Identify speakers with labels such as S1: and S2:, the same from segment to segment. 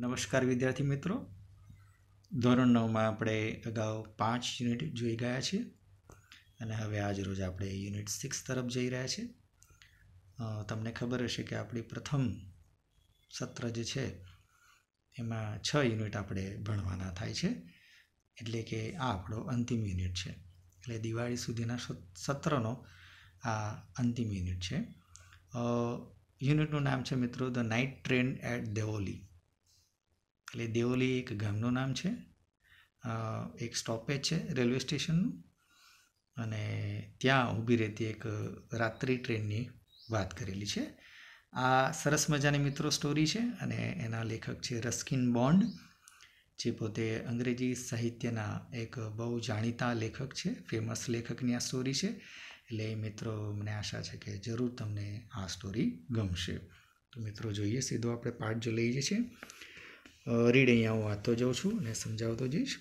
S1: નમસ્કાર વિદ્યાર્થી મિત્રો ધોરણ નવમાં આપણે અગાઉ પાંચ યુનિટ જોઈ ગયા છીએ અને હવે આજ રોજ આપણે યુનિટ સિક્સ તરફ જઈ રહ્યા છીએ તમને ખબર હશે કે આપણી પ્રથમ સત્ર જે છે એમાં છ યુનિટ આપણે ભણવાના થાય છે એટલે કે આ આપણો અંતિમ યુનિટ છે એટલે દિવાળી સુધીના સત્રનો આ અંતિમ યુનિટ છે યુનિટનું નામ છે મિત્રો the night train at Deoli એટલે દેઓલી એક ગામનું નામ છે એક સ્ટોપેજ છે રેલવે સ્ટેશનનું અને ત્યાં ઊભી રહેતી એક રાત્રિ ટ્રેનની વાત કરેલી છે આ સરસ મજાની મિત્રો સ્ટોરી છે અને એના લેખક છે રસ્કિન બોન્ડ જે પોતે અંગ્રેજી સાહિત્યના એક બહુ જાણીતા લેખક છે ફેમસ લેખકની આ સ્ટોરી છે એટલે મિત્રો મને આશા છે કે જરૂર તમને આ સ્ટોરી ગમશે તો મિત્રો જોઈએ સીધો આપણે પાઠ જો લઈ જઈએ છીએ રીડ અહીંયા હું વાંચતો જાઉં છું અને સમજાવતો જઈશ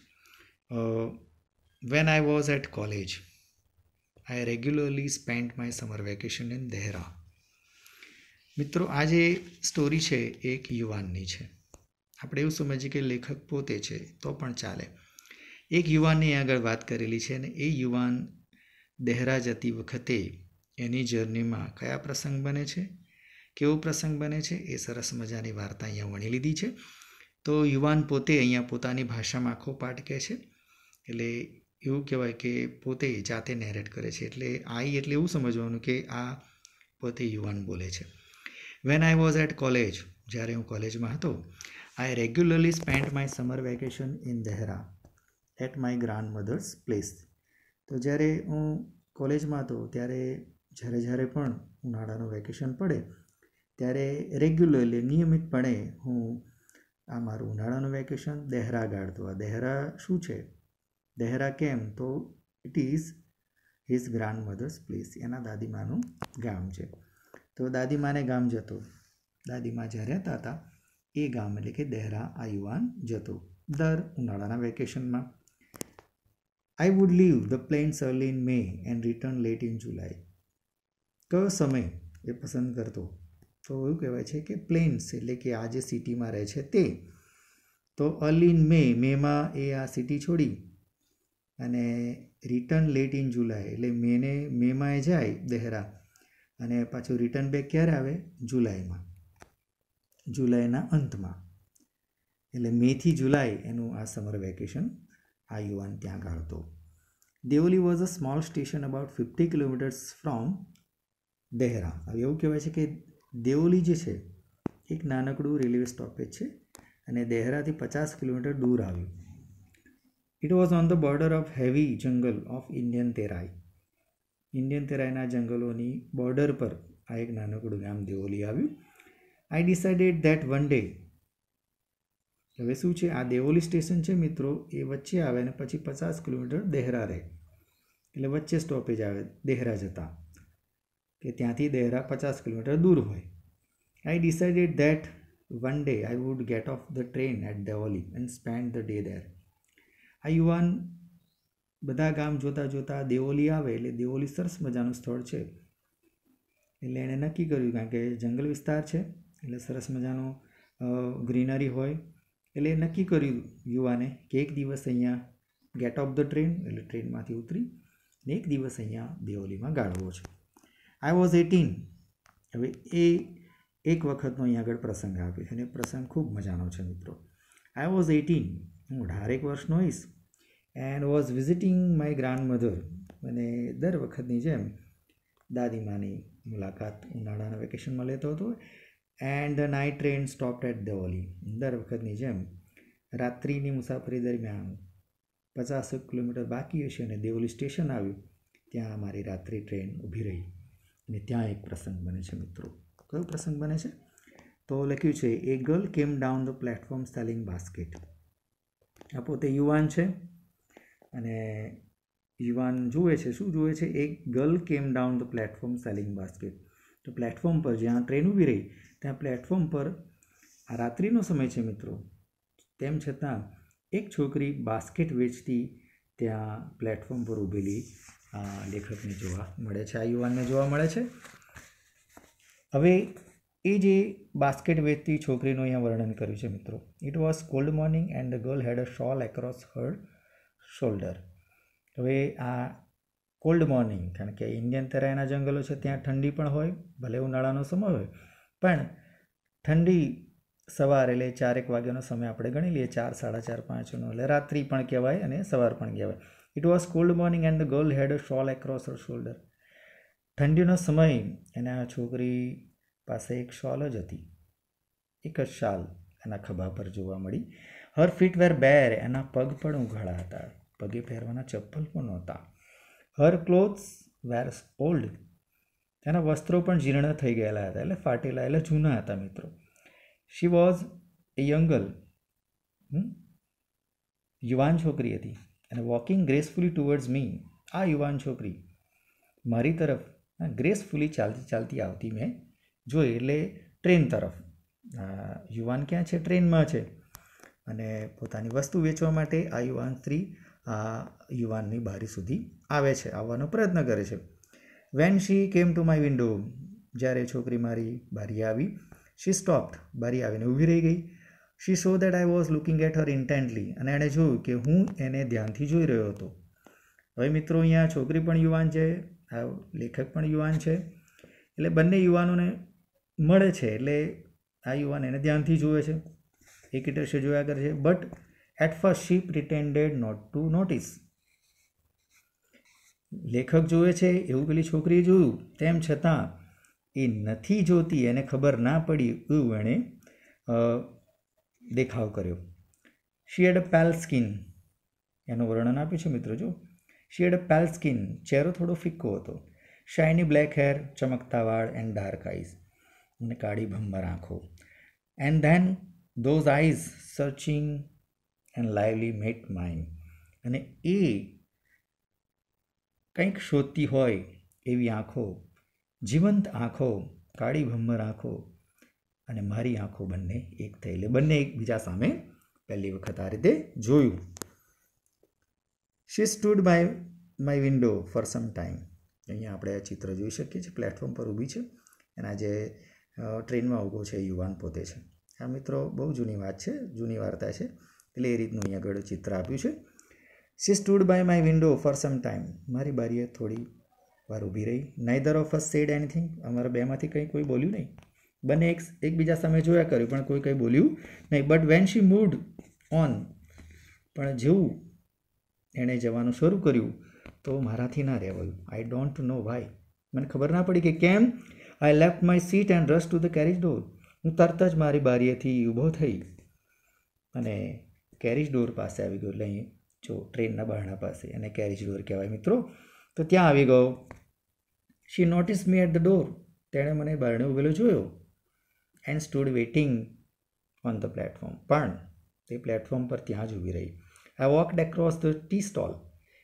S1: when I was at college I regularly spend my summer vacation in Dehra મિત્રો આ જે સ્ટોરી છે એ એક યુવાનની છે આપણે એવું સમજીએ કે લેખક પોતે છે તો પણ ચાલે એક યુવાનની આગળ વાત કરેલી છે અને એ યુવાન દેહરા જતી વખતે એની જર્નીમાં કયા પ્રસંગ બને છે કેવો પ્રસંગ બને છે એ સરસ મજાની વાર્તા અહીંયા વણી લીધી છે તો યુવાન પોતે અહીંયા પોતાની ભાષામાં આખો પાઠ કહે છે એટલે એવું કહેવાય કે પોતે જાતે નેરેટ કરે છે એટલે આઈ એટલે એવું સમજવાનું કે આ પોતે યુવાન બોલે છે when I was at college જ્યારે હું કોલેજમાં હતો I regularly spend my summer vacation in Dehra at my grandmother's place તો જ્યારે હું કોલેજમાં હતો ત્યારે જ્યારે જ્યારે પણ ઉનાળાનું વેકેશન પડે ત્યારે રેગ્યુલરલી નિયમિતપણે હું આ મારું ઉનાળાનું વેકેશન દહેરા ગાળતો આ દહેરા શું છે દહેરા કેમ તો it is his grandmother's place એના દાદીમાનું ગામ છે તો દાદીમાને ગામ જતો દાદીમા જ્યાં રહેતા હતા એ ગામ એટલે કે દહેરા આ યુવાન જતો દર ઉનાળાના વેકેશનમાં I would leave the plains early in May and return late in July કયો સમય એ પસંદ કરતો તો એવું કહેવાય છે કે પ્લેન્સ એટલે કે આ જે સિટીમાં રહે છે તે તો અલ ઇન મે મેમાં એ આ સિટી છોડી અને રિટર્ન લેટ ઇન જુલાઈ એટલે મેને મેમાં એ જાય દહેરા અને પાછું રિટર્ન બેક ક્યારે આવે જુલાઈમાં જુલાઈના અંતમાં એટલે મેથી જુલાઈ એનું આ સમર વેકેશન આ યુવાન ત્યાં ગાળતો Deoli was a small station about fifty kilometres from Dehra હવે એવું કહેવાય છે કે દેવોલી જે છે એક નાનકડું રેલવે સ્ટોપેજ છે અને દેહરાથી પચાસ કિલોમીટર દૂર આવ્યું it was on the border of heavy jungle of Indian Terai Indian તેરાઈના જંગલોની બોર્ડર પર આ એક નાનકડું ગામ દેવોલી આવ્યું I decided that one day હવે શું છે આ દેવોલી સ્ટેશન છે મિત્રો એ વચ્ચે આવે અને પછી પચાસ કિલોમીટર દેહરા રહે એટલે વચ્ચે સ્ટોપેજ આવે દેહરા જતા કે ત્યાંથી દહેરા પચાસ કિલોમીટર દૂર હોય I decided that one day I would get off the train at Deoli and spend the day there આ યુવાન બધા ગામ જોતાં જોતાં દેવોલી આવે એટલે દેવોલી સરસ મજાનું સ્થળ છે એટલે એણે નક્કી કર્યું કારણ કે જંગલ વિસ્તાર છે એટલે સરસ મજાનો ગ્રીનરી હોય એટલે નક્કી કર્યું યુવાને કે એક દિવસ અહીંયા ગેટ ઓફ ધ ટ્રેન એટલે ટ્રેનમાંથી ઉતરી ને એક દિવસ અહીંયા દેવોલીમાં ગાળવો છે આઈ વોઝ એટીન હવે એ એક વખતનો અહીં આગળ પ્રસંગ આવ્યો અને પ્રસંગ ખૂબ મજાનો છે મિત્રો આઈ વોઝ એટીન હું અઢારેક વર્ષનો હોઈશ and was visiting my grandmother અને દર વખતની જેમ દાદીમાની મુલાકાત ઉનાળાના વેકેશનમાં લેતો હતો and the night train stop at Deoli દર વખતની જેમ રાત્રિની મુસાફરી દરમિયાન પચાસ કિલોમીટર બાકી હશે અને દેવોલી સ્ટેશન આવ્યું ત્યાં મારી રાત્રિ ટ્રેન ઊભી રહી અને ત્યાં એક પ્રસંગ બને છે મિત્રો કયો પ્રસંગ બને છે તો લખ્યું છે a girl came down the platform selling basket આ પોતે યુવાન છે અને યુવાન જુએ છે શું જુએ છે એક girl came down the platform selling basket તો પ્લેટફોર્મ પર જ્યાં ટ્રેન ઊભી રહી ત્યાં પ્લેટફોર્મ પર આ રાત્રિનો સમય છે મિત્રો તેમ છતાં એક છોકરી બાસ્કેટ વેચતી ત્યાં પ્લેટફોર્મ પર ઊભેલી લેખકને જોવા મળે છે આ યુવાનને જોવા મળે છે હવે એ જે બાસ્કેટ વેચતી છોકરીનું અહીંયા વર્ણન કર્યું છે મિત્રો it was cold morning and the girl had a shawl across her shoulder હવે આ કોલ્ડ મોર્નિંગ કારણ કે ઇન્ડિયન તરાઈના જંગલો છે ત્યાં ઠંડી પણ હોય ભલે ઉનાળાનો સમય હોય પણ ઠંડી સવાર એટલે ચારેક વાગ્યાનો સમય આપણે ગણી લઈએ ચાર સાડા ચાર પાંચનો એટલે રાત્રિ પણ કહેવાય અને સવાર પણ કહેવાય it was cold morning and the girl had a shawl across her shoulder. ઠંડીનો સમય અને આ છોકરી પાસે એક શોલ જ હતી એક જ શાલ એના ખભા પર જોવા મળી હર ફીટ વેર બેર એના પગ પણ ઉઘાડા હતા પગે પહેરવાના ચપ્પલ પણ નહોતા હર ક્લોથ્સ વેર ઓલ્ડ એના વસ્ત્રો પણ જીર્ણ થઈ ગયેલા હતા એટલે ફાટેલા એટલે જૂના હતા મિત્રો શી વોઝ એ યંગલ યુવાન છોકરી હતી અને વોકિંગ ગ્રેસફુલી ટુવર્ડ્સ મી આ યુવાન છોકરી મારી તરફ ગ્રેસફુલી ચાલતી ચાલતી આવતી મેં જોઈ એટલે ટ્રેન તરફ યુવાન ક્યાં છે ટ્રેનમાં છે અને પોતાની વસ્તુ વેચવા માટે આ યુવાન સ્ત્રી આ યુવાનની બારી સુધી આવે છે આવવાનો પ્રયત્ન કરે છે when she came to my window જ્યારે છોકરી મારી બારી આવી શી સ્ટોપ્ડ બારી આવીને ઊભી રહી ગઈ she saw that I was looking at her intently અને એણે જોયું કે હું એને ધ્યાનથી જોઈ રહ્યો હતો હવે મિત્રો અહીંયા છોકરી પણ યુવાન છે લેખક પણ યુવાન છે એટલે બંને યુવાનોને મળે છે એટલે આ યુવાન એને ધ્યાનથી જુએ છે એકીટરશે જોયા કરે છે but at first she pretended not to notice લેખક જોવે છે એવું પેલી છોકરીએ જોયું તેમ છતાં એ નથી જોતી એને ખબર ના પડી એવું એણે દેખાવ કર્યો શી હેડ પેલ સ્કિન એનું વર્ણન આપ્યું છે મિત્રો જો શી હેડ પેલ સ્કિન ચહેરો થોડો ફિક્કો હતો શાઇની બ્લેક હેર ચમકતા વાળ એન્ડ ડાર્ક આઈઝ અને કાળી ભંબર આંખો and then those eyes searching and lively met mine અને એ કંઈક શોધતી હોય એવી આંખો જીવંત આંખો કાળી ભંબર આંખો અને મારી આંખો બંને એક થઈ એટલે બંને એકબીજા સામે પહેલી વખત આ રીતે જોયું she stood my my window for some time અહીંયા આપણે આ ચિત્ર જોઈ શકીએ છીએ પ્લેટફોર્મ પર ઊભી છે એના જે ટ્રેનમાં ઊભો છે યુવાન પોતે છે આ મિત્રો બહુ જૂની વાત છે જૂની વાર્તા છે એટલે એ રીતનું અહીંયા આગળ ચિત્ર આપ્યું છે she stood by my window for some time મારી બારીએ થોડી વાર ઊભી રહી neither of us said anything અમારા બેમાંથી કંઈ કોઈ બોલ્યું નહીં બંને એક એકબીજા સામે જોયા કર્યું પણ કોઈ કંઈ બોલ્યું નહીં but when she moved on પણ જેવું એણે જવાનું શરૂ કર્યું તો મારાથી ના રહેવાયું આઈ ડોન્ટ નો વાય મને ખબર ના પડી કે કેમ I left my seat and rush to the carriage door હું તરત જ મારી બારીએથી ઊભો થઈ અને કેરેજ ડોર પાસે આવી ગયો એટલે અહીં જો ટ્રેનના બહાણા પાસે અને કેરેજ ડોર કહેવાય મિત્રો તો ત્યાં આવી ગયો she noticed me at the door તેણે મને બારણે ઉભેલો જોયો and stood waiting on the platform પણ તે પ્લેટફોર્મ પર ત્યાં જ ઊભી રહી I walked across the tea stall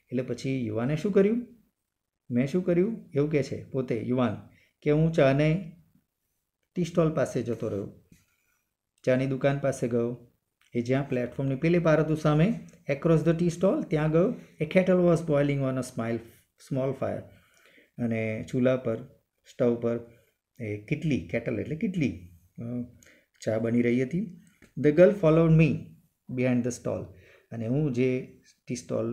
S1: એટલે પછી યુવાને શું કર્યું મેં શું કર્યું એવું કહે છે પોતે યુવાન કે હું ચાને ટી સ્ટોલ પાસે જતો રહ્યો ચાની દુકાન પાસે ગયો એ જ્યાં પ્લેટફોર્મની પેલી બાર હતું સામે એક્રોસ ધ ટી સ્ટોલ ત્યાં ગયો a kettle was boiling on a smile small fire અને ચૂલા પર સ્ટવ પર એ કેટલી કેટલ એટલે કેટલી ચા બની રહી હતી the girl followed me behind the stall અને હું જે ટી સ્ટોલ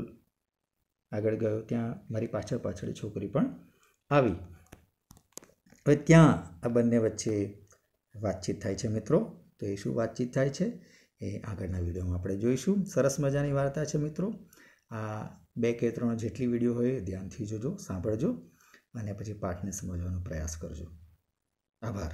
S1: આગળ ગયો ત્યાં મારી પાછળ પાછળ છોકરી પણ આવી હવે ત્યાં આ બંને વચ્ચે વાતચીત થાય છે મિત્રો તો એ શું વાતચીત થાય છે એ આગળના વિડીયોમાં આપણે જોઈશું સરસ મજાની વાર્તા છે મિત્રો આ બે કે ત્રણ જેટલી વિડીયો હોય ધ્યાનથી જોજો સાંભળજો અને પછી પાઠને સમજવાનો પ્રયાસ કરજો આભાર